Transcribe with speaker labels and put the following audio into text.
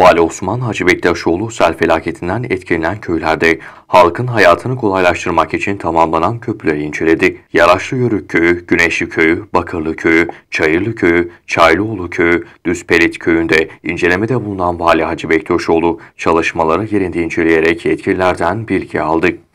Speaker 1: Vali Osman Hacı Bektaşoğlu sel felaketinden etkilenen köylerde halkın hayatını kolaylaştırmak için tamamlanan köprüleri inceledi. Yaraşlı Yörük Köyü, Güneşli Köyü, Bakırlı Köyü, Çayırlı Köyü, Çaylıoğlu Köyü, Düzpelit Köyü'nde incelemede bulunan Vali Hacı Bektaşoğlu çalışmaları yerinde inceleyerek etkilerden bilgi aldı.